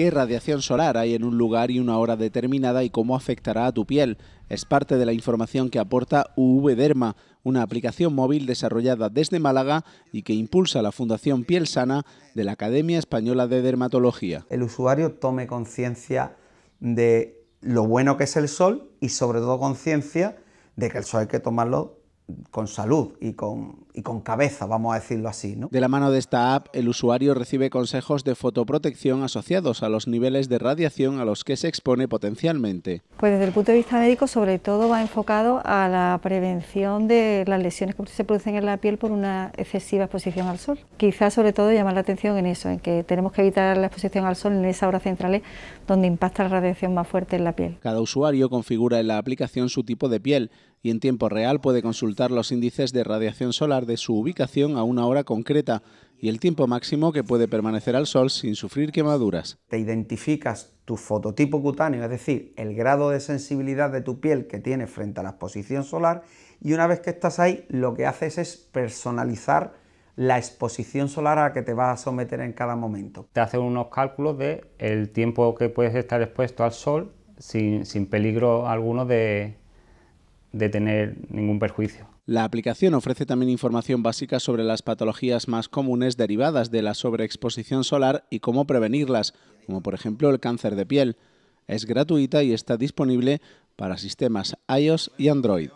qué radiación solar hay en un lugar y una hora determinada y cómo afectará a tu piel. Es parte de la información que aporta UV una aplicación móvil desarrollada desde Málaga y que impulsa la Fundación Piel Sana de la Academia Española de Dermatología. El usuario tome conciencia de lo bueno que es el sol y sobre todo conciencia de que el sol hay que tomarlo con salud y con, y con cabeza, vamos a decirlo así. ¿no? De la mano de esta app, el usuario recibe consejos de fotoprotección asociados a los niveles de radiación a los que se expone potencialmente. Pues desde el punto de vista médico, sobre todo va enfocado a la prevención de las lesiones que se producen en la piel por una excesiva exposición al sol. Quizás sobre todo llamar la atención en eso, en que tenemos que evitar la exposición al sol en esas horas centrales donde impacta la radiación más fuerte en la piel. Cada usuario configura en la aplicación su tipo de piel y en tiempo real puede consultar los índices de radiación solar de su ubicación a una hora concreta y el tiempo máximo que puede permanecer al sol sin sufrir quemaduras. Te identificas tu fototipo cutáneo, es decir, el grado de sensibilidad de tu piel que tienes frente a la exposición solar y una vez que estás ahí lo que haces es personalizar la exposición solar a la que te vas a someter en cada momento. Te hacen unos cálculos de el tiempo que puedes estar expuesto al sol sin, sin peligro alguno de, de tener ningún perjuicio. La aplicación ofrece también información básica sobre las patologías más comunes derivadas de la sobreexposición solar y cómo prevenirlas, como por ejemplo el cáncer de piel. Es gratuita y está disponible para sistemas iOS y Android.